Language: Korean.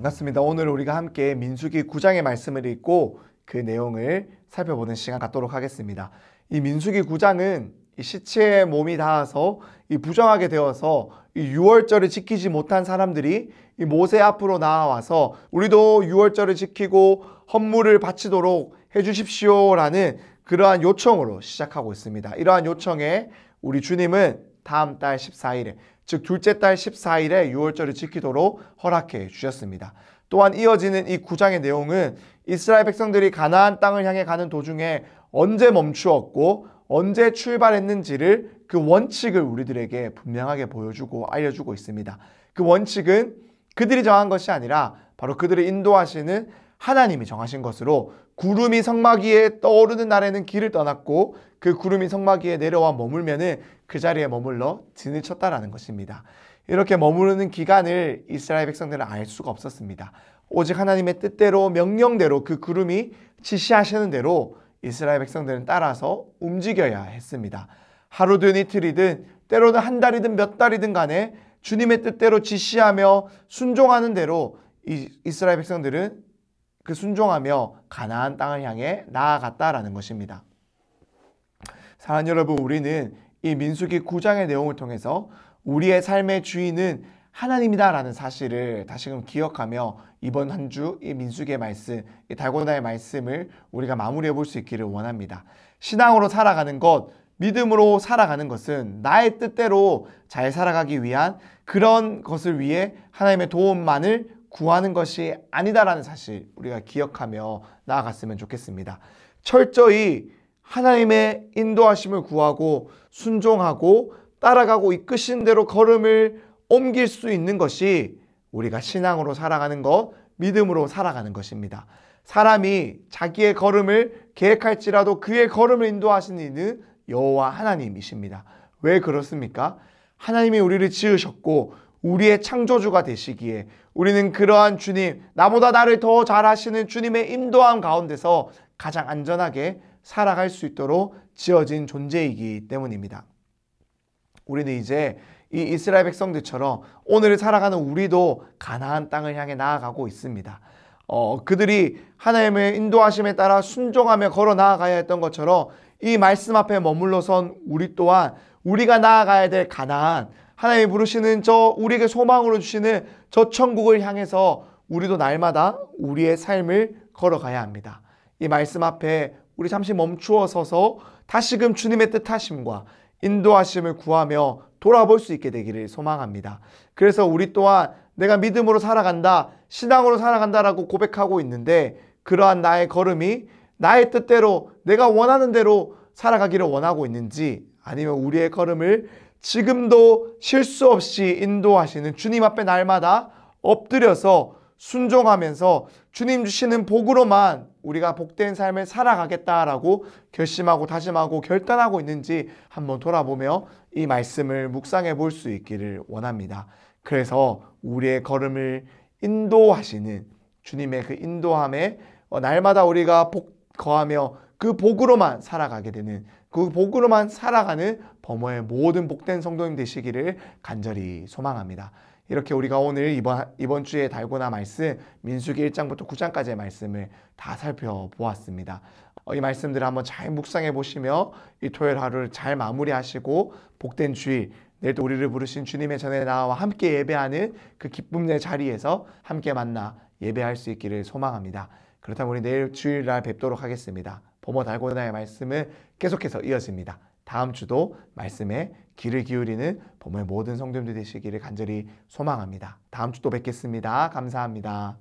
반갑습니다. 오늘 우리가 함께 민수기 9장의 말씀을 읽고 그 내용을 살펴보는 시간 갖도록 하겠습니다. 이 민수기 9장은 이 시체의 몸이 닿아서 이 부정하게 되어서 이 유월절을 지키지 못한 사람들이 이 모세 앞으로 나와와서 우리도 유월절을 지키고 헌물을 바치도록 해주십시오라는 그러한 요청으로 시작하고 있습니다. 이러한 요청에 우리 주님은 다음 달 14일에 즉 둘째 달 14일에 6월절을 지키도록 허락해 주셨습니다. 또한 이어지는 이 9장의 내용은 이스라엘 백성들이 가나안 땅을 향해 가는 도중에 언제 멈추었고 언제 출발했는지를 그 원칙을 우리들에게 분명하게 보여주고 알려주고 있습니다. 그 원칙은 그들이 정한 것이 아니라 바로 그들을 인도하시는 하나님이 정하신 것으로 구름이 성막 위에 떠오르는 날에는 길을 떠났고 그 구름이 성막 위에 내려와 머물면은 그 자리에 머물러 진을 쳤다라는 것입니다. 이렇게 머무르는 기간을 이스라엘 백성들은 알 수가 없었습니다. 오직 하나님의 뜻대로 명령대로 그 구름이 지시하시는 대로 이스라엘 백성들은 따라서 움직여야 했습니다. 하루든 이틀이든 때로는 한 달이든 몇 달이든 간에 주님의 뜻대로 지시하며 순종하는 대로 이스라엘 백성들은 그 순종하며 가나안 땅을 향해 나아갔다라는 것입니다. 사랑 여러분, 우리는 이 민수기 9장의 내용을 통해서 우리의 삶의 주인은 하나님이다라는 사실을 다시금 기억하며 이번 한 주 이 민수기의 말씀, 이 달고나의 말씀을 우리가 마무리해 볼 수 있기를 원합니다. 신앙으로 살아가는 것, 믿음으로 살아가는 것은 나의 뜻대로 잘 살아가기 위한 그런 것을 위해 하나님의 도움만을 구하는 것이 아니다라는 사실 우리가 기억하며 나아갔으면 좋겠습니다. 철저히 하나님의 인도하심을 구하고 순종하고 따라가고 이끄시 대로 걸음을 옮길 수 있는 것이 우리가 신앙으로 살아가는 것, 믿음으로 살아가는 것입니다. 사람이 자기의 걸음을 계획할지라도 그의 걸음을 인도하시는 이는 여호와 하나님이십니다. 왜 그렇습니까? 하나님이 우리를 지으셨고 우리의 창조주가 되시기에 우리는 그러한 주님, 나보다 나를 더 잘하시는 주님의 인도함 가운데서 가장 안전하게 살아갈 수 있도록 지어진 존재이기 때문입니다. 우리는 이제 이 이스라엘 백성들처럼 오늘을 살아가는 우리도 가나안 땅을 향해 나아가고 있습니다. 어, 그들이 하나님의 인도하심에 따라 순종하며 걸어 나아가야 했던 것처럼 이 말씀 앞에 머물러선 우리 또한 우리가 나아가야 될 가나안 하나님이 부르시는 저 우리에게 소망으로 주시는 저 천국을 향해서 우리도 날마다 우리의 삶을 걸어가야 합니다. 이 말씀 앞에 우리 잠시 멈추어 서서 다시금 주님의 뜻하심과 인도하심을 구하며 돌아볼 수 있게 되기를 소망합니다. 그래서 우리 또한 내가 믿음으로 살아간다, 신앙으로 살아간다라고 고백하고 있는데 그러한 나의 걸음이 나의 뜻대로 내가 원하는 대로 살아가기를 원하고 있는지 아니면 우리의 걸음을 지금도 실수 없이 인도하시는 주님 앞에 날마다 엎드려서 순종하면서 주님 주시는 복으로만 우리가 복된 삶을 살아가겠다라고 결심하고 다짐하고 결단하고 있는지 한번 돌아보며 이 말씀을 묵상해 볼 수 있기를 원합니다. 그래서 우리의 걸음을 인도하시는 주님의 그 인도함에 어, 날마다 우리가 복 거하며 그 복으로만 살아가게 되는 그 복으로만 살아가는 범어의 모든 복된 성도님 되시기를 간절히 소망합니다. 이렇게 우리가 오늘 이번, 이번 주에 달고나 말씀 민수기 1장부터 9장까지의 말씀을 다 살펴보았습니다. 어, 이 말씀들을 한번 잘 묵상해 보시며 이 토요일 하루를 잘 마무리하시고 복된 주일 내일 또 우리를 부르신 주님의 전에 나와 함께 예배하는 그 기쁨의 자리에서 함께 만나 예배할 수 있기를 소망합니다. 그렇다면 우리 내일 주일날 뵙도록 하겠습니다. 범어 달고나의 말씀을 계속해서 이어집니다. 다음 주도 말씀에 귀를 기울이는 범어의 모든 성도님들 되시기를 간절히 소망합니다. 다음 주 또 뵙겠습니다. 감사합니다.